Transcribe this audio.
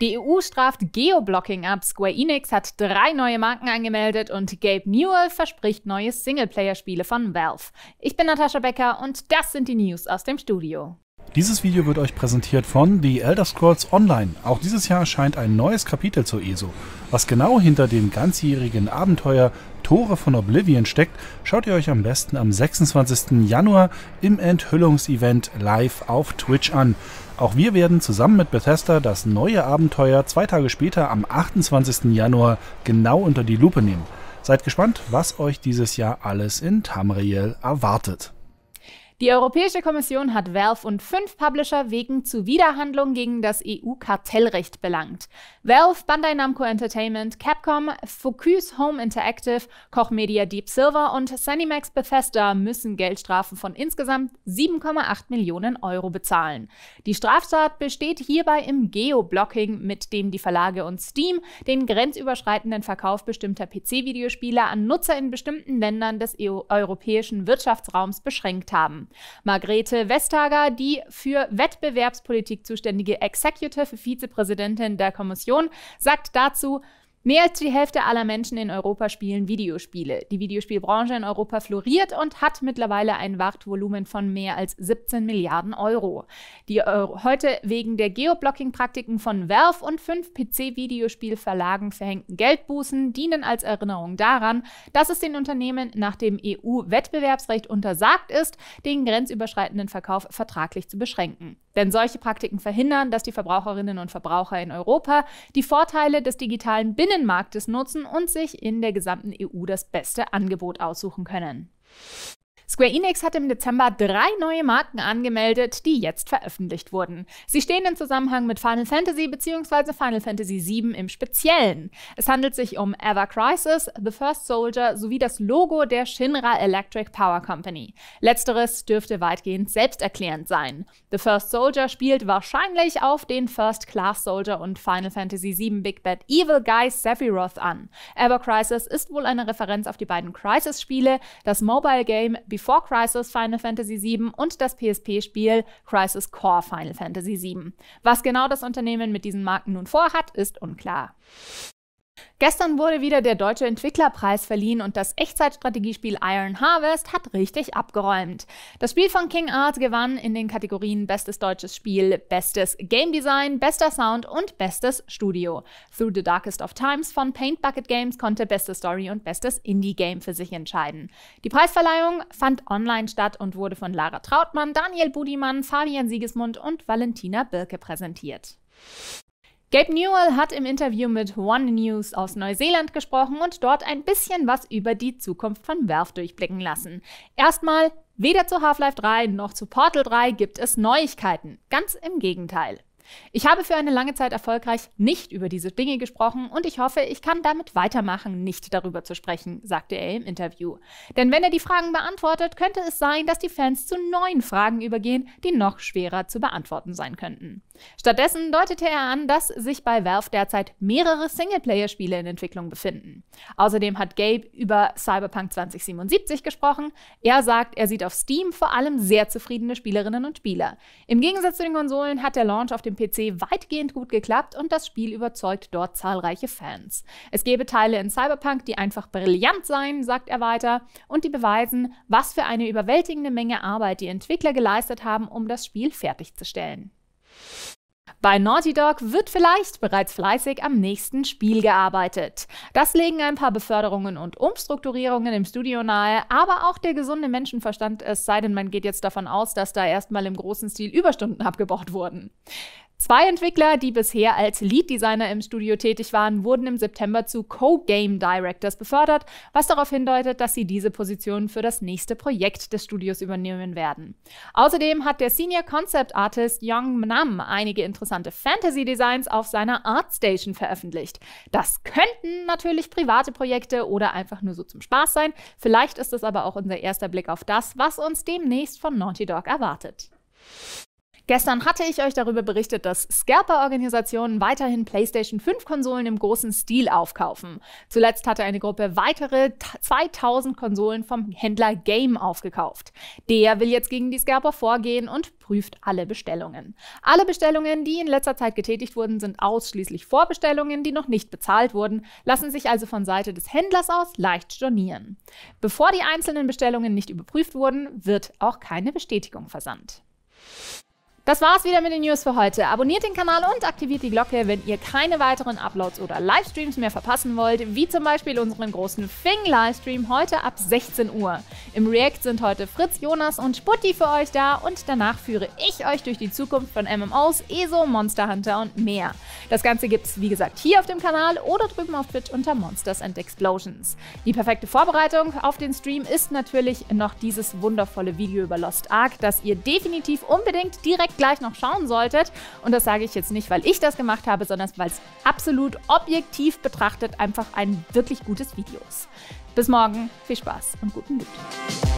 Die EU straft Geoblocking ab. Square Enix hat drei neue Marken angemeldet und Gabe Newell verspricht neue Singleplayer-Spiele von Valve. Ich bin Natascha Becker und das sind die News aus dem Studio. Dieses Video wird euch präsentiert von The Elder Scrolls Online. Auch dieses Jahr erscheint ein neues Kapitel zur ESO. Was genau hinter dem ganzjährigen Abenteuer Tore von Oblivion steckt, schaut ihr euch am besten am 26. Januar im Enthüllungsevent live auf Twitch an. Auch wir werden zusammen mit Bethesda das neue Abenteuer zwei Tage später am 28. Januar genau unter die Lupe nehmen. Seid gespannt, was euch dieses Jahr alles in Tamriel erwartet. Die Europäische Kommission hat Valve und fünf Publisher wegen Zuwiderhandlung gegen das EU-Kartellrecht belangt. Valve, Bandai Namco Entertainment, Capcom, Focus Home Interactive, Koch Media Deep Silver und Cinemax Bethesda müssen Geldstrafen von insgesamt 7,8 Millionen Euro bezahlen. Die Straftat besteht hierbei im Geoblocking, mit dem die Verlage und Steam den grenzüberschreitenden Verkauf bestimmter PC-Videospiele an Nutzer in bestimmten Ländern des EU europäischen Wirtschaftsraums beschränkt haben. Margrethe Vestager, die für Wettbewerbspolitik zuständige Executive Vizepräsidentin der Kommission, sagt dazu, Mehr als die Hälfte aller Menschen in Europa spielen Videospiele. Die Videospielbranche in Europa floriert und hat mittlerweile ein Wartvolumen von mehr als 17 Milliarden Euro. Die Euro äh, heute wegen der Geoblocking-Praktiken von Valve und fünf PC-Videospielverlagen verhängten Geldbußen dienen als Erinnerung daran, dass es den Unternehmen nach dem EU-Wettbewerbsrecht untersagt ist, den grenzüberschreitenden Verkauf vertraglich zu beschränken. Denn solche Praktiken verhindern, dass die Verbraucherinnen und Verbraucher in Europa die Vorteile des digitalen Binnenmarktes nutzen und sich in der gesamten EU das beste Angebot aussuchen können. Square Enix hat im Dezember drei neue Marken angemeldet, die jetzt veröffentlicht wurden. Sie stehen im Zusammenhang mit Final Fantasy bzw. Final Fantasy VII im Speziellen. Es handelt sich um Ever Crisis, The First Soldier sowie das Logo der Shinra Electric Power Company. Letzteres dürfte weitgehend selbsterklärend sein. The First Soldier spielt wahrscheinlich auf den First Class Soldier und Final Fantasy VII Big Bad Evil Guy Sephiroth an. Ever Crisis ist wohl eine Referenz auf die beiden Crisis-Spiele, das Mobile Game Before Before Crisis Final Fantasy VII und das PSP-Spiel Crisis Core Final Fantasy VII. Was genau das Unternehmen mit diesen Marken nun vorhat, ist unklar. Gestern wurde wieder der Deutsche Entwicklerpreis verliehen und das Echtzeitstrategiespiel Iron Harvest hat richtig abgeräumt. Das Spiel von King Art gewann in den Kategorien Bestes deutsches Spiel, Bestes Game Design, Bester Sound und Bestes Studio. Through the Darkest of Times von Paint Bucket Games konnte Beste Story und Bestes Indie Game für sich entscheiden. Die Preisverleihung fand online statt und wurde von Lara Trautmann, Daniel Budimann, Fabian Siegesmund und Valentina Birke präsentiert. Gabe Newell hat im Interview mit One News aus Neuseeland gesprochen und dort ein bisschen was über die Zukunft von Werf durchblicken lassen. Erstmal, weder zu Half-Life 3 noch zu Portal 3 gibt es Neuigkeiten. Ganz im Gegenteil. Ich habe für eine lange Zeit erfolgreich nicht über diese Dinge gesprochen und ich hoffe, ich kann damit weitermachen, nicht darüber zu sprechen, sagte er im Interview. Denn wenn er die Fragen beantwortet, könnte es sein, dass die Fans zu neuen Fragen übergehen, die noch schwerer zu beantworten sein könnten. Stattdessen deutete er an, dass sich bei Valve derzeit mehrere Singleplayer-Spiele in Entwicklung befinden. Außerdem hat Gabe über Cyberpunk 2077 gesprochen. Er sagt, er sieht auf Steam vor allem sehr zufriedene Spielerinnen und Spieler. Im Gegensatz zu den Konsolen hat der Launch auf dem PC weitgehend gut geklappt und das Spiel überzeugt dort zahlreiche Fans. Es gäbe Teile in Cyberpunk, die einfach brillant seien, sagt er weiter, und die beweisen, was für eine überwältigende Menge Arbeit die Entwickler geleistet haben, um das Spiel fertigzustellen. Bei Naughty Dog wird vielleicht bereits fleißig am nächsten Spiel gearbeitet. Das legen ein paar Beförderungen und Umstrukturierungen im Studio nahe, aber auch der gesunde Menschenverstand, es sei denn, man geht jetzt davon aus, dass da erstmal im großen Stil Überstunden abgebaut wurden. Zwei Entwickler, die bisher als Lead Designer im Studio tätig waren, wurden im September zu Co-Game Directors befördert, was darauf hindeutet, dass sie diese Position für das nächste Projekt des Studios übernehmen werden. Außerdem hat der Senior Concept Artist Young Nam einige interessante Fantasy Designs auf seiner Artstation veröffentlicht. Das könnten natürlich private Projekte oder einfach nur so zum Spaß sein. Vielleicht ist es aber auch unser erster Blick auf das, was uns demnächst von Naughty Dog erwartet. Gestern hatte ich euch darüber berichtet, dass Scarper-Organisationen weiterhin PlayStation 5-Konsolen im großen Stil aufkaufen. Zuletzt hatte eine Gruppe weitere 2000 Konsolen vom Händler Game aufgekauft. Der will jetzt gegen die Scarper vorgehen und prüft alle Bestellungen. Alle Bestellungen, die in letzter Zeit getätigt wurden, sind ausschließlich Vorbestellungen, die noch nicht bezahlt wurden, lassen sich also von Seite des Händlers aus leicht stornieren. Bevor die einzelnen Bestellungen nicht überprüft wurden, wird auch keine Bestätigung versandt. Das war's wieder mit den News für heute. Abonniert den Kanal und aktiviert die Glocke, wenn ihr keine weiteren Uploads oder Livestreams mehr verpassen wollt, wie zum Beispiel unseren großen Fing-Livestream heute ab 16 Uhr. Im React sind heute Fritz, Jonas und Sputti für euch da und danach führe ich euch durch die Zukunft von MMOs, ESO, Monster Hunter und mehr. Das Ganze gibt's wie gesagt hier auf dem Kanal oder drüben auf Twitch unter Monsters and Explosions. Die perfekte Vorbereitung auf den Stream ist natürlich noch dieses wundervolle Video über Lost Ark, das ihr definitiv unbedingt direkt gleich noch schauen solltet, und das sage ich jetzt nicht, weil ich das gemacht habe, sondern weil es absolut objektiv betrachtet einfach ein wirklich gutes Video ist. Bis morgen, viel Spaß und guten Glück.